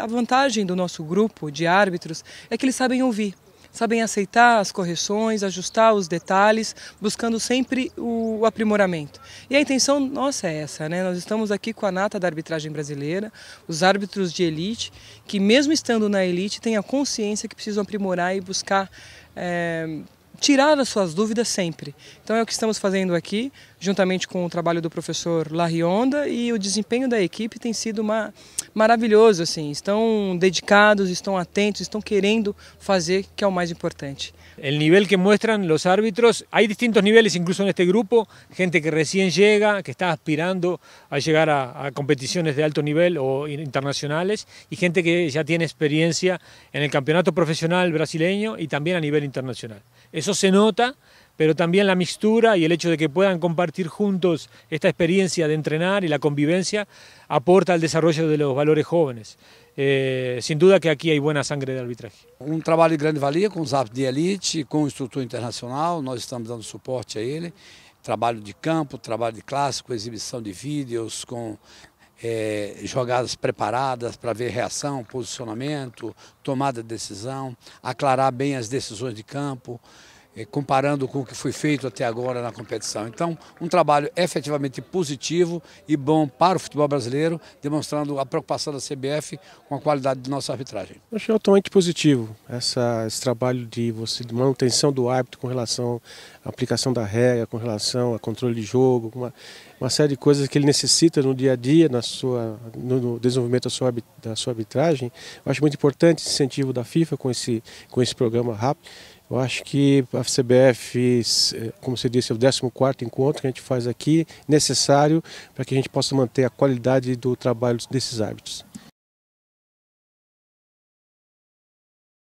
a vantagem do nosso grupo de árbitros é que eles sabem ouvir sabem aceitar as correções, ajustar os detalhes, buscando sempre o aprimoramento. E a intenção nossa é essa, né? Nós estamos aqui com a nata da arbitragem brasileira, os árbitros de elite, que mesmo estando na elite, têm a consciência que precisam aprimorar e buscar. É tirar as suas dúvidas sempre. Então é o que estamos fazendo aqui, juntamente com o trabalho do professor Larionda e o desempenho da equipe tem sido uma, maravilhoso assim. Estão dedicados, estão atentos, estão querendo fazer que é o mais importante. El nivel que muestran los árbitros, hay distintos niveles incluso en este grupo, gente que recién llega, que está aspirando a llegar a, a competiciones de alto nivel o internacionales y gente que ya tiene experiencia en el campeonato profesional brasileño y también a nivel internacional. Eso Eso se nota, pero también la mixtura y el hecho de que puedan compartir juntos esta experiencia de entrenar y la convivencia aporta al desarrollo de los valores jóvenes. Eh, sin duda que aqui há boa sangre de arbitragem. Um trabalho de grande valia com o Zap de Elite, com o Internacional, nós estamos dando suporte a ele. Trabalho de campo, trabalho de clássico, exibição de vídeos, com é, jogadas preparadas para ver reação, posicionamento, tomada de decisão, aclarar bem as decisões de campo. Eh, comparando com o que foi feito até agora na competição. Então, um trabalho efetivamente positivo e bom para o futebol brasileiro, demonstrando a preocupação da CBF com a qualidade de nossa arbitragem. Eu achei altamente positivo essa, esse trabalho de você de manutenção do árbitro com relação à aplicação da regra, com relação ao controle de jogo. Uma, uma série de coisas que ele necessita no dia a dia, na sua, no, desenvolvimento da sua, da sua arbitragem. Eu acho muito importante esse incentivo da FIFA com esse, com esse programa rápido. Eu acho que a CBF, eh, como você disse, é o 14º encontro que a gente faz aqui, necessário para que a gente possa manter a qualidade do trabalho desses árbitros.